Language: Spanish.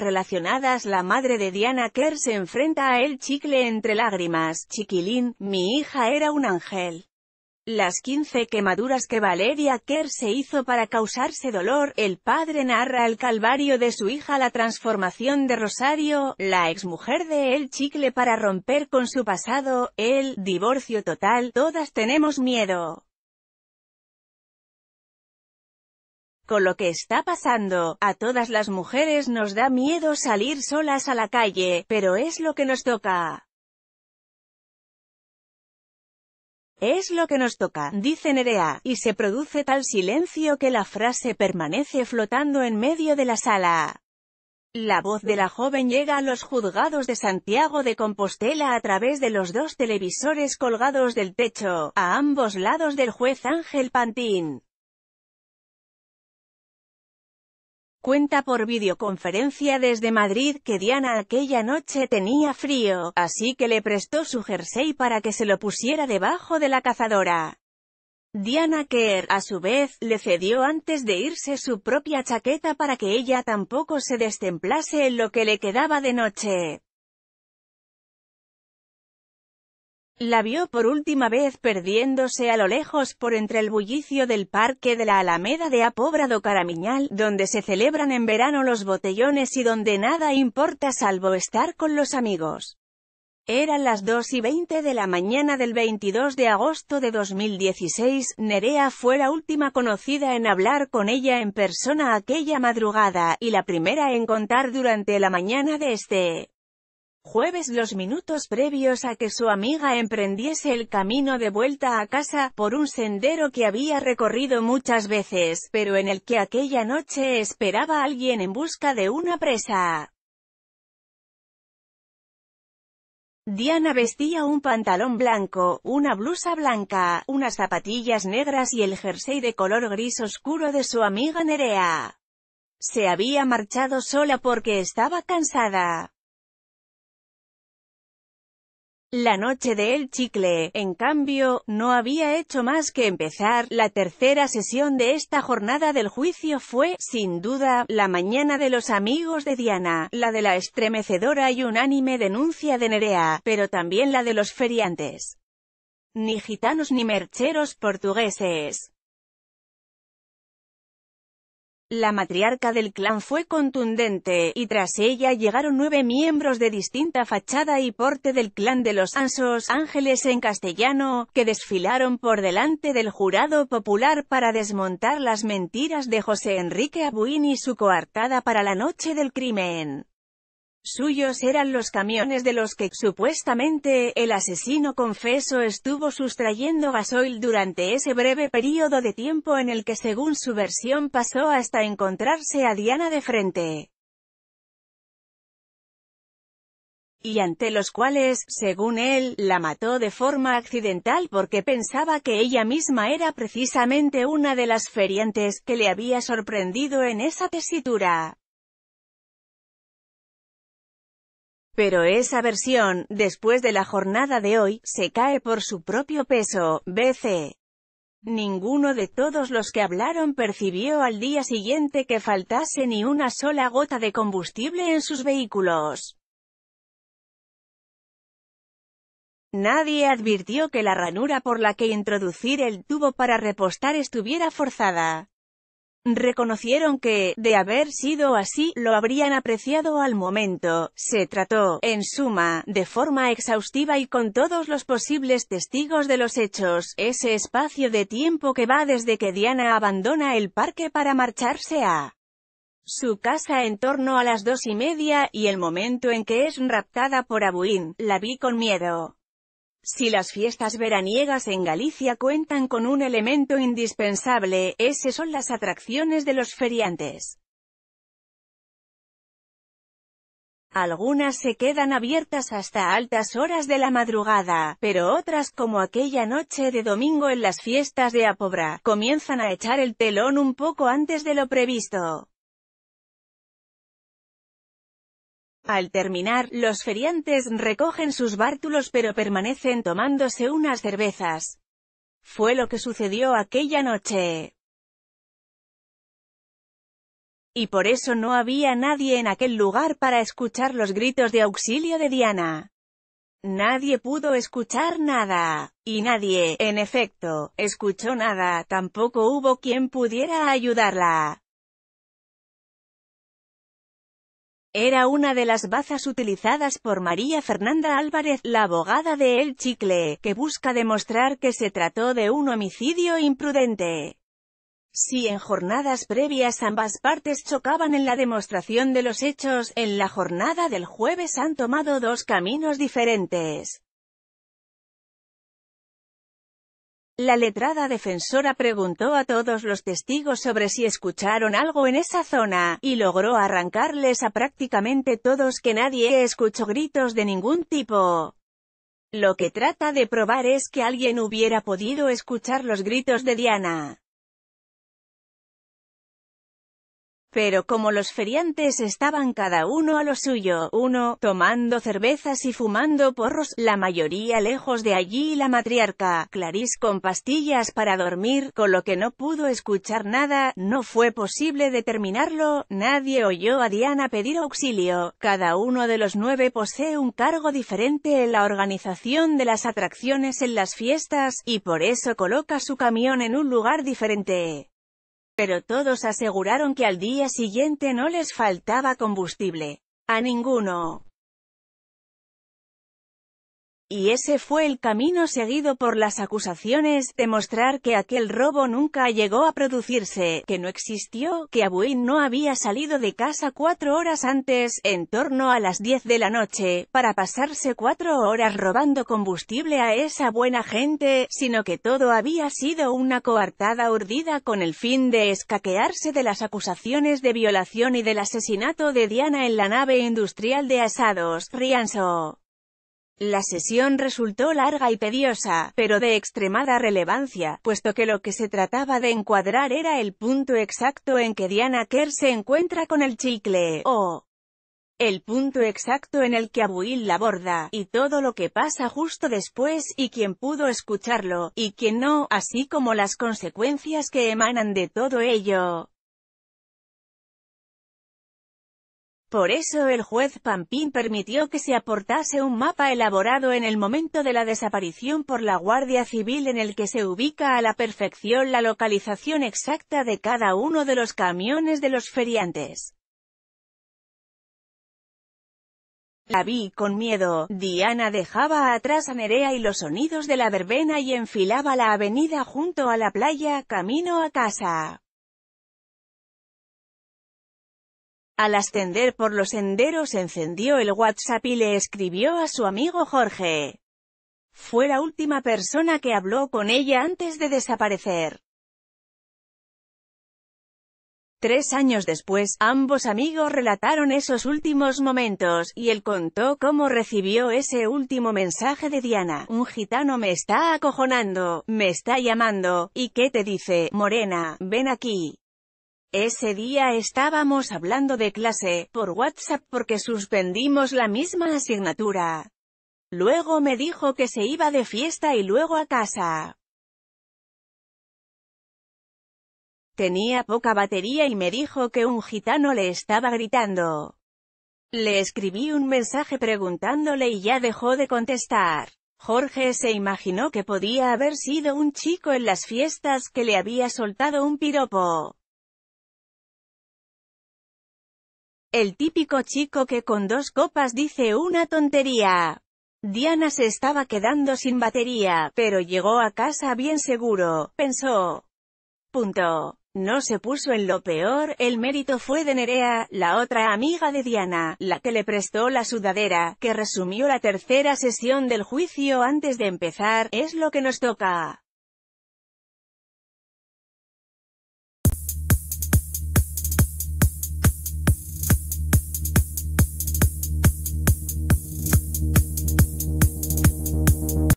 relacionadas La madre de Diana Kerr se enfrenta a El Chicle entre lágrimas. Chiquilín, mi hija era un ángel. Las 15 quemaduras que Valeria Kerr se hizo para causarse dolor, el padre narra el calvario de su hija la transformación de Rosario, la exmujer de El Chicle para romper con su pasado, el divorcio total, todas tenemos miedo. Con lo que está pasando, a todas las mujeres nos da miedo salir solas a la calle, pero es lo que nos toca. Es lo que nos toca, dice Nerea, y se produce tal silencio que la frase permanece flotando en medio de la sala. La voz de la joven llega a los juzgados de Santiago de Compostela a través de los dos televisores colgados del techo, a ambos lados del juez Ángel Pantín. Cuenta por videoconferencia desde Madrid que Diana aquella noche tenía frío, así que le prestó su jersey para que se lo pusiera debajo de la cazadora. Diana Kerr, a su vez, le cedió antes de irse su propia chaqueta para que ella tampoco se destemplase en lo que le quedaba de noche. La vio por última vez perdiéndose a lo lejos por entre el bullicio del parque de la Alameda de Apóbrado Caramiñal, donde se celebran en verano los botellones y donde nada importa salvo estar con los amigos. Eran las dos y veinte de la mañana del 22 de agosto de 2016, Nerea fue la última conocida en hablar con ella en persona aquella madrugada, y la primera en contar durante la mañana de este jueves los minutos previos a que su amiga emprendiese el camino de vuelta a casa, por un sendero que había recorrido muchas veces, pero en el que aquella noche esperaba alguien en busca de una presa. Diana vestía un pantalón blanco, una blusa blanca, unas zapatillas negras y el jersey de color gris oscuro de su amiga Nerea. Se había marchado sola porque estaba cansada. La noche de El Chicle, en cambio, no había hecho más que empezar. La tercera sesión de esta jornada del juicio fue, sin duda, la mañana de los amigos de Diana, la de la estremecedora y unánime denuncia de Nerea, pero también la de los feriantes. Ni gitanos ni mercheros portugueses. La matriarca del clan fue contundente, y tras ella llegaron nueve miembros de distinta fachada y porte del clan de los Ansos, Ángeles en castellano, que desfilaron por delante del jurado popular para desmontar las mentiras de José Enrique Abuin y su coartada para la noche del crimen. Suyos eran los camiones de los que, supuestamente, el asesino confeso estuvo sustrayendo gasoil durante ese breve periodo de tiempo en el que según su versión pasó hasta encontrarse a Diana de frente. y ante los cuales, según él, la mató de forma accidental porque pensaba que ella misma era precisamente una de las ferientes que le había sorprendido en esa tesitura. Pero esa versión, después de la jornada de hoy, se cae por su propio peso, BC. Ninguno de todos los que hablaron percibió al día siguiente que faltase ni una sola gota de combustible en sus vehículos. Nadie advirtió que la ranura por la que introducir el tubo para repostar estuviera forzada. Reconocieron que, de haber sido así, lo habrían apreciado al momento. Se trató, en suma, de forma exhaustiva y con todos los posibles testigos de los hechos, ese espacio de tiempo que va desde que Diana abandona el parque para marcharse a su casa en torno a las dos y media, y el momento en que es raptada por Abuin, la vi con miedo. Si las fiestas veraniegas en Galicia cuentan con un elemento indispensable, ese son las atracciones de los feriantes. Algunas se quedan abiertas hasta altas horas de la madrugada, pero otras como aquella noche de domingo en las fiestas de Apobra, comienzan a echar el telón un poco antes de lo previsto. Al terminar, los feriantes recogen sus bártulos pero permanecen tomándose unas cervezas. Fue lo que sucedió aquella noche. Y por eso no había nadie en aquel lugar para escuchar los gritos de auxilio de Diana. Nadie pudo escuchar nada. Y nadie, en efecto, escuchó nada, tampoco hubo quien pudiera ayudarla. Era una de las bazas utilizadas por María Fernanda Álvarez, la abogada de El Chicle, que busca demostrar que se trató de un homicidio imprudente. Si en jornadas previas ambas partes chocaban en la demostración de los hechos, en la jornada del jueves han tomado dos caminos diferentes. La letrada defensora preguntó a todos los testigos sobre si escucharon algo en esa zona, y logró arrancarles a prácticamente todos que nadie escuchó gritos de ningún tipo. Lo que trata de probar es que alguien hubiera podido escuchar los gritos de Diana. Pero como los feriantes estaban cada uno a lo suyo, uno, tomando cervezas y fumando porros, la mayoría lejos de allí la matriarca, Clarice con pastillas para dormir, con lo que no pudo escuchar nada, no fue posible determinarlo, nadie oyó a Diana pedir auxilio, cada uno de los nueve posee un cargo diferente en la organización de las atracciones en las fiestas, y por eso coloca su camión en un lugar diferente pero todos aseguraron que al día siguiente no les faltaba combustible. A ninguno. Y ese fue el camino seguido por las acusaciones, de mostrar que aquel robo nunca llegó a producirse, que no existió, que Abuin no había salido de casa cuatro horas antes, en torno a las diez de la noche, para pasarse cuatro horas robando combustible a esa buena gente, sino que todo había sido una coartada urdida con el fin de escaquearse de las acusaciones de violación y del asesinato de Diana en la nave industrial de Asados, Rianso. La sesión resultó larga y tediosa, pero de extremada relevancia, puesto que lo que se trataba de encuadrar era el punto exacto en que Diana Kerr se encuentra con el chicle, o el punto exacto en el que Abuil la borda, y todo lo que pasa justo después, y quien pudo escucharlo, y quien no, así como las consecuencias que emanan de todo ello. Por eso el juez Pampín permitió que se aportase un mapa elaborado en el momento de la desaparición por la Guardia Civil en el que se ubica a la perfección la localización exacta de cada uno de los camiones de los feriantes. La vi con miedo, Diana dejaba atrás a Nerea y los sonidos de la verbena y enfilaba la avenida junto a la playa, camino a casa. Al ascender por los senderos encendió el WhatsApp y le escribió a su amigo Jorge. Fue la última persona que habló con ella antes de desaparecer. Tres años después, ambos amigos relataron esos últimos momentos, y él contó cómo recibió ese último mensaje de Diana. Un gitano me está acojonando, me está llamando, y qué te dice, morena, ven aquí. Ese día estábamos hablando de clase, por WhatsApp porque suspendimos la misma asignatura. Luego me dijo que se iba de fiesta y luego a casa. Tenía poca batería y me dijo que un gitano le estaba gritando. Le escribí un mensaje preguntándole y ya dejó de contestar. Jorge se imaginó que podía haber sido un chico en las fiestas que le había soltado un piropo. El típico chico que con dos copas dice una tontería. Diana se estaba quedando sin batería, pero llegó a casa bien seguro, pensó. Punto. No se puso en lo peor, el mérito fue de Nerea, la otra amiga de Diana, la que le prestó la sudadera, que resumió la tercera sesión del juicio antes de empezar, es lo que nos toca.